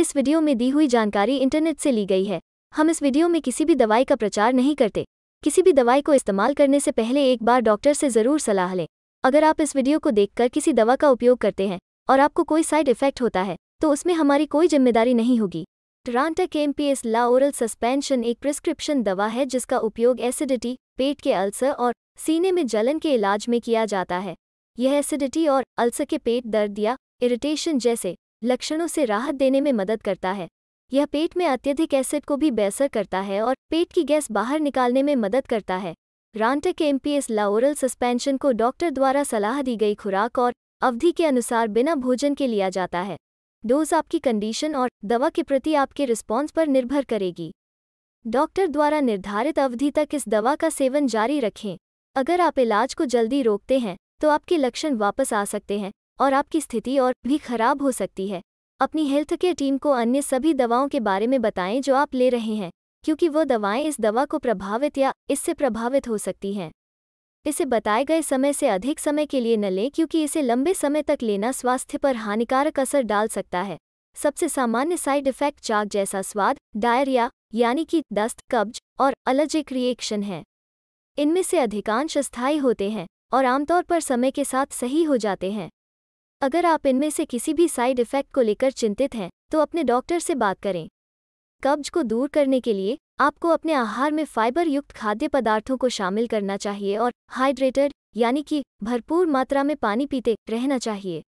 इस वीडियो में दी हुई जानकारी इंटरनेट से ली गई है हम इस वीडियो में किसी भी दवाई का प्रचार नहीं करते किसी भी दवाई को इस्तेमाल करने से पहले एक बार डॉक्टर से ज़रूर सलाह लें अगर आप इस वीडियो को देखकर किसी दवा का उपयोग करते हैं और आपको कोई साइड इफेक्ट होता है तो उसमें हमारी कोई जिम्मेदारी नहीं होगी ट्रांटक एम पी एस लाओरल सस्पेंशन एक प्रिस्क्रिप्शन दवा है जिसका उपयोग एसिडिटी पेट के अल्सर और सीने में जलन के इलाज में किया जाता है यह एसिडिटी और अल्सर के पेट दर्द या इरिटेशन जैसे लक्षणों से राहत देने में मदद करता है यह पेट में अत्यधिक एसिड को भी बेसर करता है और पेट की गैस बाहर निकालने में मदद करता है रानटेक के पी लाओरल सस्पेंशन को डॉक्टर द्वारा सलाह दी गई खुराक और अवधि के अनुसार बिना भोजन के लिया जाता है डोज आपकी कंडीशन और दवा के प्रति आपके रिस्पॉन्स पर निर्भर करेगी डॉक्टर द्वारा निर्धारित अवधि तक इस दवा का सेवन जारी रखें अगर आप इलाज को जल्दी रोकते हैं तो आपके लक्षण वापस आ सकते हैं और आपकी स्थिति और भी खराब हो सकती है अपनी हेल्थ केयर टीम को अन्य सभी दवाओं के बारे में बताएं जो आप ले रहे हैं क्योंकि वो दवाएं इस दवा को प्रभावित या इससे प्रभावित हो सकती हैं इसे बताए गए समय से अधिक समय के लिए न लें क्योंकि इसे लंबे समय तक लेना स्वास्थ्य पर हानिकारक असर डाल सकता है सबसे सामान्य साइड इफेक्ट चाक जैसा स्वाद डायरिया यानी कि दस्त कब्ज और अलर्जिक रिएक्शन है इनमें से अधिकांश अस्थायी होते हैं और आमतौर पर समय के साथ सही हो जाते हैं अगर आप इनमें से किसी भी साइड इफेक्ट को लेकर चिंतित हैं तो अपने डॉक्टर से बात करें कब्ज को दूर करने के लिए आपको अपने आहार में फाइबर युक्त खाद्य पदार्थों को शामिल करना चाहिए और हाइड्रेटेड यानी कि भरपूर मात्रा में पानी पीते रहना चाहिए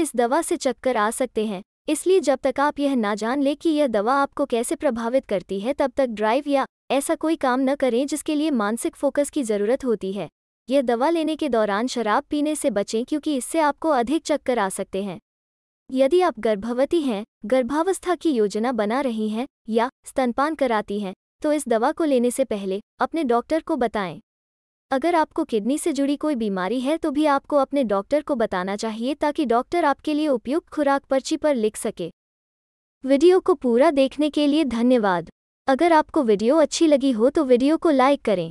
इस दवा से चक्कर आ सकते हैं इसलिए जब तक आप यह ना जान लें कि यह दवा आपको कैसे प्रभावित करती है तब तक ड्राइव या ऐसा कोई काम न करें जिसके लिए मानसिक फोकस की जरूरत होती है यह दवा लेने के दौरान शराब पीने से बचें क्योंकि इससे आपको अधिक चक्कर आ सकते हैं यदि आप गर्भवती हैं गर्भावस्था की योजना बना रही हैं या स्तनपान कराती हैं तो इस दवा को लेने से पहले अपने डॉक्टर को बताएं अगर आपको किडनी से जुड़ी कोई बीमारी है तो भी आपको अपने डॉक्टर को बताना चाहिए ताकि डॉक्टर आपके लिए उपयुक्त खुराक पर्ची पर लिख सके वीडियो को पूरा देखने के लिए धन्यवाद अगर आपको वीडियो अच्छी लगी हो तो वीडियो को लाइक करें